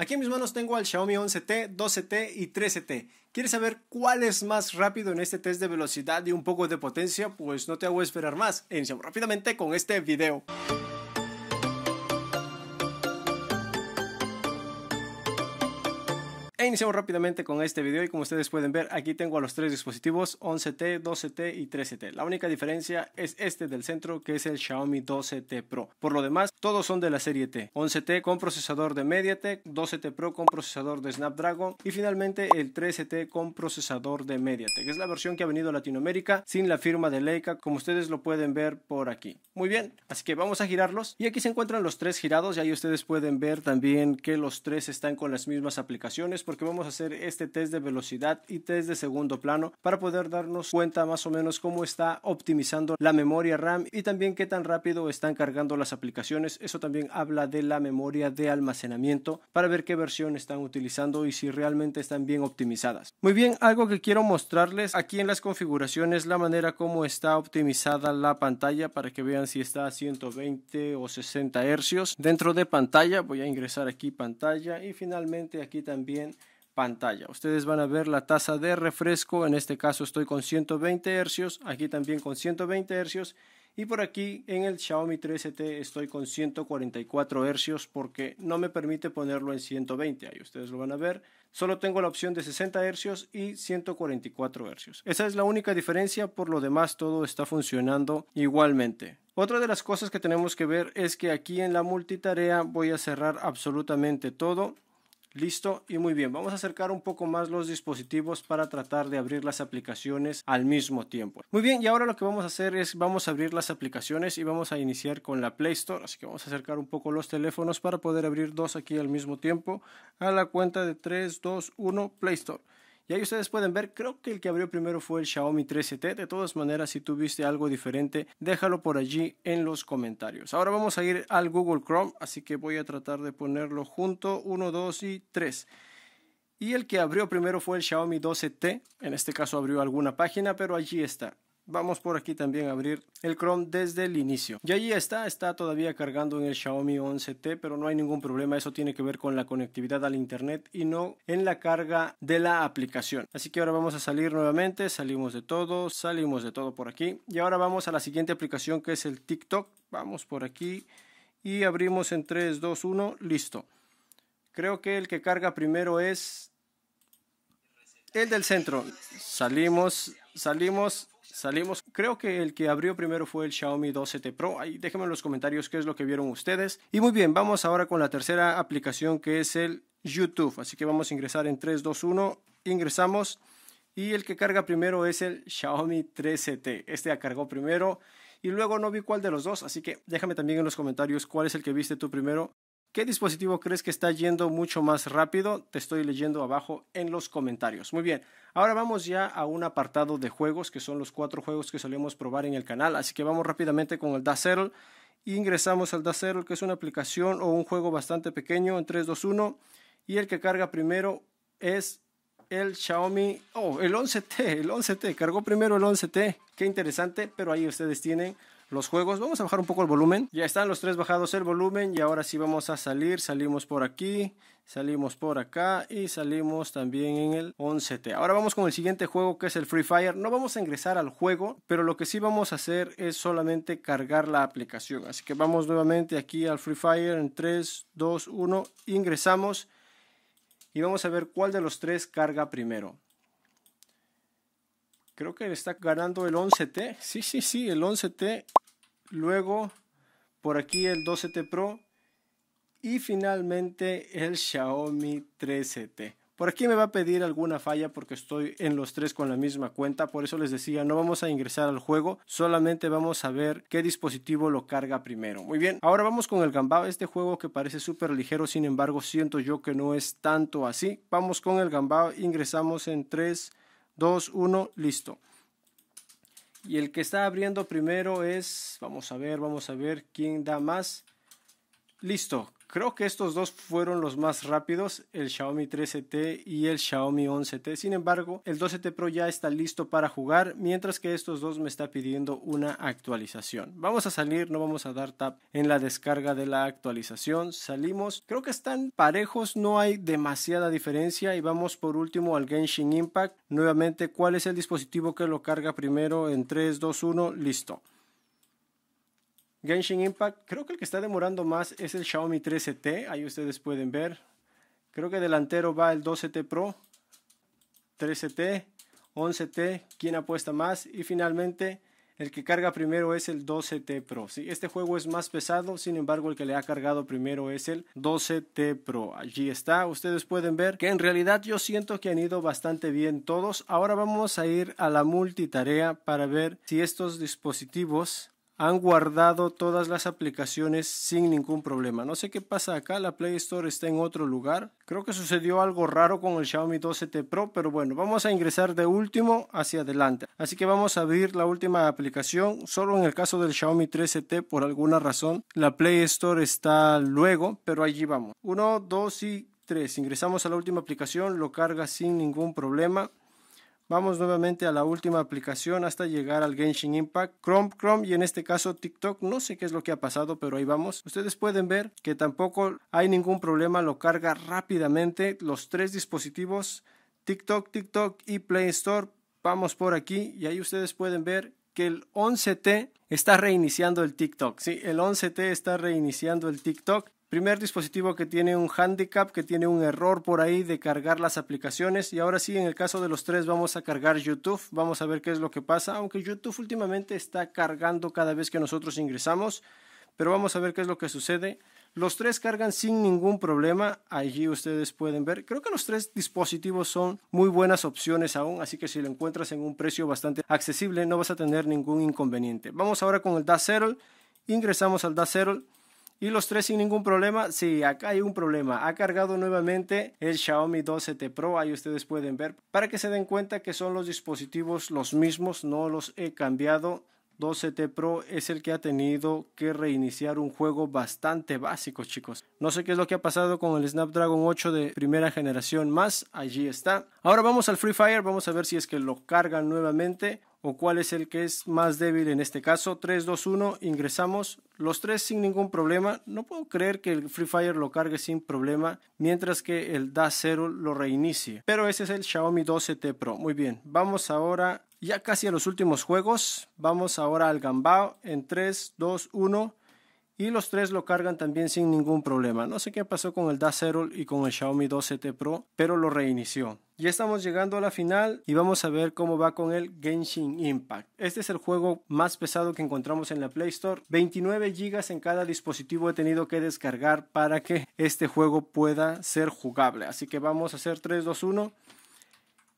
Aquí en mis manos tengo al Xiaomi 11T, 12T y 13T. ¿Quieres saber cuál es más rápido en este test de velocidad y un poco de potencia? Pues no te hago esperar más. Iniciamos rápidamente con este video. E iniciamos rápidamente con este video y como ustedes pueden ver aquí tengo a los tres dispositivos 11T, 12T y 13T. La única diferencia es este del centro que es el Xiaomi 12T Pro. Por lo demás todos son de la serie T. 11T con procesador de MediaTek, 12T Pro con procesador de Snapdragon y finalmente el 13T con procesador de MediaTek. Es la versión que ha venido a Latinoamérica sin la firma de Leica como ustedes lo pueden ver por aquí. Muy bien, así que vamos a girarlos y aquí se encuentran los tres girados y ahí ustedes pueden ver también que los tres están con las mismas aplicaciones porque vamos a hacer este test de velocidad y test de segundo plano para poder darnos cuenta más o menos cómo está optimizando la memoria RAM y también qué tan rápido están cargando las aplicaciones. Eso también habla de la memoria de almacenamiento para ver qué versión están utilizando y si realmente están bien optimizadas. Muy bien, algo que quiero mostrarles aquí en las configuraciones la manera como está optimizada la pantalla para que vean si está a 120 o 60 hercios dentro de pantalla voy a ingresar aquí pantalla y finalmente aquí también pantalla. Ustedes van a ver la tasa de refresco, en este caso estoy con 120 hercios, aquí también con 120 hercios y por aquí en el Xiaomi 13 t estoy con 144 hercios porque no me permite ponerlo en 120, ahí ustedes lo van a ver. Solo tengo la opción de 60 hercios y 144 hercios. Esa es la única diferencia, por lo demás todo está funcionando igualmente. Otra de las cosas que tenemos que ver es que aquí en la multitarea voy a cerrar absolutamente todo Listo y muy bien, vamos a acercar un poco más los dispositivos para tratar de abrir las aplicaciones al mismo tiempo. Muy bien, y ahora lo que vamos a hacer es vamos a abrir las aplicaciones y vamos a iniciar con la Play Store, así que vamos a acercar un poco los teléfonos para poder abrir dos aquí al mismo tiempo a la cuenta de 3, 2, 1 Play Store. Y ahí ustedes pueden ver, creo que el que abrió primero fue el Xiaomi 13T. De todas maneras, si tuviste algo diferente, déjalo por allí en los comentarios. Ahora vamos a ir al Google Chrome, así que voy a tratar de ponerlo junto. 1, 2 y 3. Y el que abrió primero fue el Xiaomi 12T. En este caso abrió alguna página, pero allí está. Vamos por aquí también a abrir el Chrome desde el inicio. Y allí está, está todavía cargando en el Xiaomi 11T, pero no hay ningún problema. Eso tiene que ver con la conectividad al Internet y no en la carga de la aplicación. Así que ahora vamos a salir nuevamente, salimos de todo, salimos de todo por aquí. Y ahora vamos a la siguiente aplicación que es el TikTok. Vamos por aquí y abrimos en 3, 2, 1, listo. Creo que el que carga primero es el del centro. Salimos, salimos, Salimos, creo que el que abrió primero fue el Xiaomi 12T Pro. Ahí déjenme en los comentarios qué es lo que vieron ustedes. Y muy bien, vamos ahora con la tercera aplicación que es el YouTube. Así que vamos a ingresar en 3, 2, 1. Ingresamos. Y el que carga primero es el Xiaomi 13T. Este ya cargó primero. Y luego no vi cuál de los dos. Así que déjame también en los comentarios cuál es el que viste tú primero. ¿Qué dispositivo crees que está yendo mucho más rápido? Te estoy leyendo abajo en los comentarios. Muy bien, ahora vamos ya a un apartado de juegos, que son los cuatro juegos que solemos probar en el canal. Así que vamos rápidamente con el Dazzle. Ingresamos al Dazzle, que es una aplicación o un juego bastante pequeño en 321. Y el que carga primero es el Xiaomi, oh, el 11T, el 11T, cargó primero el 11T. Qué interesante, pero ahí ustedes tienen los juegos. Vamos a bajar un poco el volumen. Ya están los tres bajados el volumen y ahora sí vamos a salir. Salimos por aquí, salimos por acá y salimos también en el 11T. Ahora vamos con el siguiente juego que es el Free Fire. No vamos a ingresar al juego, pero lo que sí vamos a hacer es solamente cargar la aplicación. Así que vamos nuevamente aquí al Free Fire en 3, 2, 1, ingresamos y vamos a ver cuál de los tres carga primero. Creo que está ganando el 11T. Sí, sí, sí, el 11T Luego, por aquí el 12T Pro. Y finalmente el Xiaomi 13T. Por aquí me va a pedir alguna falla porque estoy en los tres con la misma cuenta. Por eso les decía, no vamos a ingresar al juego, solamente vamos a ver qué dispositivo lo carga primero. Muy bien, ahora vamos con el Gambao, este juego que parece súper ligero, sin embargo siento yo que no es tanto así. Vamos con el Gambao, ingresamos en 3, 2, 1, listo. Y el que está abriendo primero es, vamos a ver, vamos a ver quién da más. Listo, Creo que estos dos fueron los más rápidos, el Xiaomi 13T y el Xiaomi 11T. Sin embargo, el 12T Pro ya está listo para jugar, mientras que estos dos me está pidiendo una actualización. Vamos a salir, no vamos a dar tap en la descarga de la actualización. Salimos, creo que están parejos, no hay demasiada diferencia y vamos por último al Genshin Impact. Nuevamente, ¿cuál es el dispositivo que lo carga primero en 3, 2, 1? Listo. Genshin Impact, creo que el que está demorando más es el Xiaomi 13T, ahí ustedes pueden ver. Creo que delantero va el 12T Pro, 13T, 11T, ¿quién apuesta más y finalmente el que carga primero es el 12T Pro. Sí, este juego es más pesado, sin embargo el que le ha cargado primero es el 12T Pro. Allí está, ustedes pueden ver que en realidad yo siento que han ido bastante bien todos. Ahora vamos a ir a la multitarea para ver si estos dispositivos han guardado todas las aplicaciones sin ningún problema. No sé qué pasa acá, la Play Store está en otro lugar. Creo que sucedió algo raro con el Xiaomi 12T Pro, pero bueno, vamos a ingresar de último hacia adelante. Así que vamos a abrir la última aplicación. Solo en el caso del Xiaomi 13T, por alguna razón, la Play Store está luego, pero allí vamos. 1, 2 y 3. Ingresamos a la última aplicación, lo carga sin ningún problema. Vamos nuevamente a la última aplicación hasta llegar al Genshin Impact, Chrome, Chrome y en este caso TikTok. No sé qué es lo que ha pasado, pero ahí vamos. Ustedes pueden ver que tampoco hay ningún problema, lo carga rápidamente los tres dispositivos. TikTok, TikTok y Play Store. Vamos por aquí y ahí ustedes pueden ver que el 11T está reiniciando el TikTok. Sí, el 11T está reiniciando el TikTok primer dispositivo que tiene un handicap, que tiene un error por ahí de cargar las aplicaciones. Y ahora sí, en el caso de los tres, vamos a cargar YouTube. Vamos a ver qué es lo que pasa, aunque YouTube últimamente está cargando cada vez que nosotros ingresamos. Pero vamos a ver qué es lo que sucede. Los tres cargan sin ningún problema. Allí ustedes pueden ver. Creo que los tres dispositivos son muy buenas opciones aún. Así que si lo encuentras en un precio bastante accesible, no vas a tener ningún inconveniente. Vamos ahora con el Errol, Ingresamos al Errol y los tres sin ningún problema. Sí, acá hay un problema. Ha cargado nuevamente el Xiaomi 12T Pro. Ahí ustedes pueden ver. Para que se den cuenta que son los dispositivos los mismos. No los he cambiado. 12T Pro es el que ha tenido que reiniciar un juego bastante básico, chicos. No sé qué es lo que ha pasado con el Snapdragon 8 de primera generación más. Allí está. Ahora vamos al Free Fire. Vamos a ver si es que lo cargan nuevamente o cuál es el que es más débil en este caso. 3, 2, 1, ingresamos los tres sin ningún problema. No puedo creer que el Free Fire lo cargue sin problema, mientras que el DA 0 lo reinicie. Pero ese es el Xiaomi 12T Pro. Muy bien, vamos ahora ya casi a los últimos juegos. Vamos ahora al Gambao en 3, 2, 1 y los tres lo cargan también sin ningún problema. No sé qué pasó con el DAS y con el Xiaomi 12T Pro, pero lo reinició. Ya estamos llegando a la final y vamos a ver cómo va con el Genshin Impact. Este es el juego más pesado que encontramos en la Play Store. 29 GB en cada dispositivo he tenido que descargar para que este juego pueda ser jugable. Así que vamos a hacer 3, 2, 1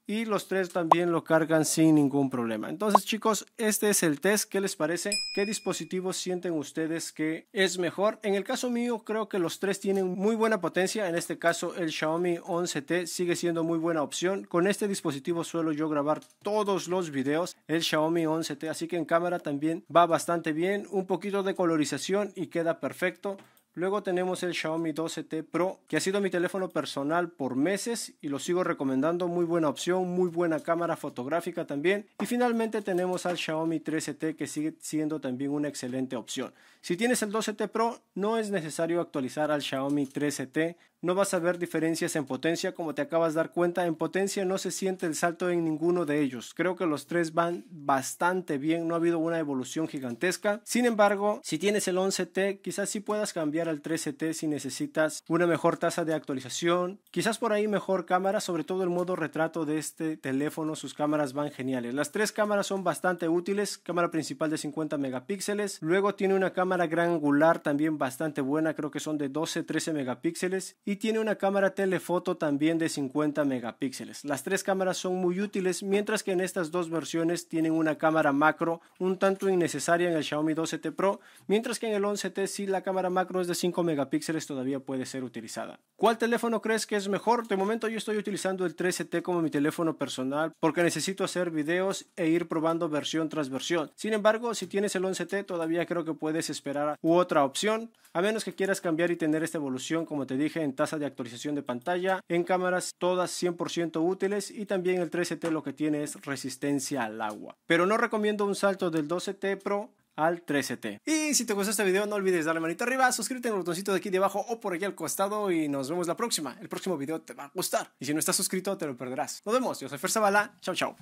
y los tres también lo cargan sin ningún problema. Entonces chicos, este es el test. ¿Qué les parece? ¿Qué dispositivos sienten ustedes que es mejor? En el caso mío creo que los tres tienen muy buena potencia. En este caso el Xiaomi 11T sigue siendo muy buena opción. Con este dispositivo suelo yo grabar todos los videos. El Xiaomi 11T así que en cámara también va bastante bien. Un poquito de colorización y queda perfecto. Luego tenemos el Xiaomi 12T Pro, que ha sido mi teléfono personal por meses y lo sigo recomendando, muy buena opción, muy buena cámara fotográfica también. Y finalmente tenemos al Xiaomi 13T que sigue siendo también una excelente opción. Si tienes el 12T Pro, no es necesario actualizar al Xiaomi 13T, no vas a ver diferencias en potencia como te acabas de dar cuenta, en potencia no se siente el salto en ninguno de ellos, creo que los tres van bastante bien, no ha habido una evolución gigantesca, sin embargo, si tienes el 11T, quizás sí puedas cambiar al 13T si necesitas una mejor tasa de actualización, quizás por ahí mejor cámara, sobre todo el modo retrato de este teléfono, sus cámaras van geniales, las tres cámaras son bastante útiles, cámara principal de 50 megapíxeles, luego tiene una cámara cámara gran angular también bastante buena, creo que son de 12-13 megapíxeles y tiene una cámara telefoto también de 50 megapíxeles. Las tres cámaras son muy útiles, mientras que en estas dos versiones tienen una cámara macro un tanto innecesaria en el Xiaomi 12T Pro, mientras que en el 11T si la cámara macro es de 5 megapíxeles todavía puede ser utilizada. ¿Cuál teléfono crees que es mejor? De momento yo estoy utilizando el 13T como mi teléfono personal porque necesito hacer videos e ir probando versión tras versión. Sin embargo, si tienes el 11T todavía creo que puedes esperar u otra opción, a menos que quieras cambiar y tener esta evolución, como te dije, en tasa de actualización de pantalla, en cámaras todas 100% útiles y también el 13T e lo que tiene es resistencia al agua. Pero no recomiendo un salto del 12T e Pro al 13T. E y si te gustó este video no olvides darle manito arriba, suscríbete en el botoncito de aquí debajo o por aquí al costado y nos vemos la próxima. El próximo video te va a gustar y si no estás suscrito te lo perderás. Nos vemos, yo soy Fer chao chao.